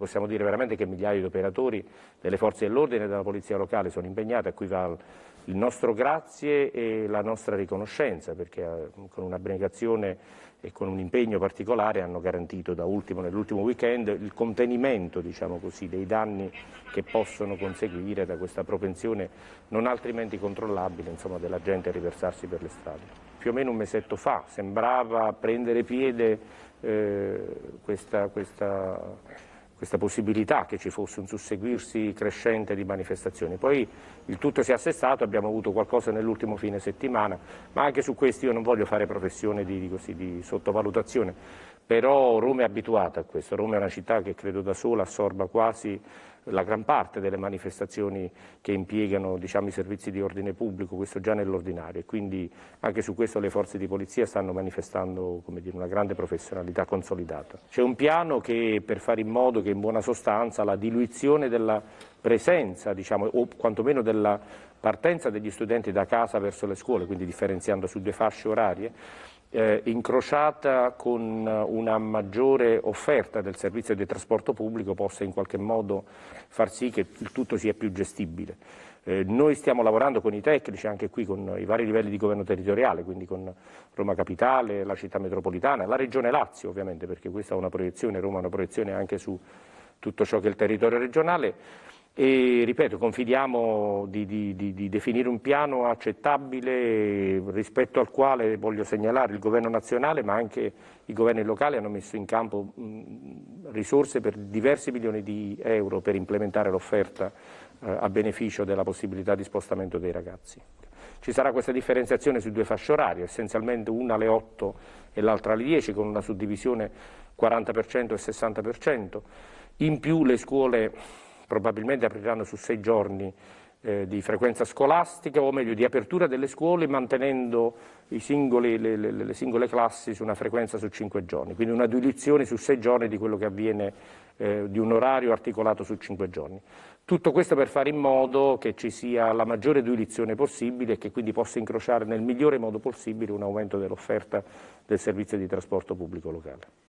Possiamo dire veramente che migliaia di operatori delle forze dell'ordine e della polizia locale sono impegnati, a cui va il nostro grazie e la nostra riconoscenza, perché eh, con un'abnegazione e con un impegno particolare hanno garantito da ultimo, nell'ultimo weekend, il contenimento diciamo così, dei danni che possono conseguire da questa propensione non altrimenti controllabile insomma, della gente a riversarsi per le strade. Più o meno un mesetto fa sembrava prendere piede eh, questa, questa questa possibilità che ci fosse un susseguirsi crescente di manifestazioni. Poi il tutto si è assestato, abbiamo avuto qualcosa nell'ultimo fine settimana, ma anche su questo io non voglio fare professione di, di, così, di sottovalutazione, però Roma è abituata a questo, Roma è una città che credo da sola assorba quasi la gran parte delle manifestazioni che impiegano diciamo, i servizi di ordine pubblico, questo già nell'ordinario e quindi anche su questo le forze di polizia stanno manifestando dire, una grande professionalità consolidata. C'è un piano che, per fare in modo che in buona sostanza la diluizione della presenza diciamo, o quantomeno della partenza degli studenti da casa verso le scuole, quindi differenziando su due fasce orarie, eh, incrociata con una maggiore offerta del servizio di trasporto pubblico possa in qualche modo far sì che il tutto sia più gestibile. Eh, noi stiamo lavorando con i tecnici, anche qui con i vari livelli di governo territoriale, quindi con Roma Capitale, la città metropolitana, la regione Lazio ovviamente, perché questa ha una proiezione, Roma ha una proiezione anche su tutto ciò che è il territorio regionale e ripeto, confidiamo di, di, di, di, definire un piano accettabile rispetto al quale voglio segnalare il governo nazionale ma anche i governi locali hanno messo in campo mh, risorse per diversi milioni di euro per implementare l'offerta eh, a beneficio della possibilità di spostamento dei ragazzi. Ci sarà questa differenziazione su due fasce orarie, essenzialmente una alle 8 e l'altra alle 10 con una suddivisione 40% e 60%, in più le scuole probabilmente apriranno su sei giorni eh, di frequenza scolastica o meglio di apertura delle scuole mantenendo singoli, le, le, le, singole classi su una frequenza su cinque giorni, quindi una diluizione su sei giorni di quello che avviene eh, di un orario articolato su cinque giorni. Tutto questo per fare in modo che ci sia la maggiore diluizione possibile e che quindi possa incrociare nel migliore modo possibile un aumento dell'offerta del servizio di trasporto pubblico locale.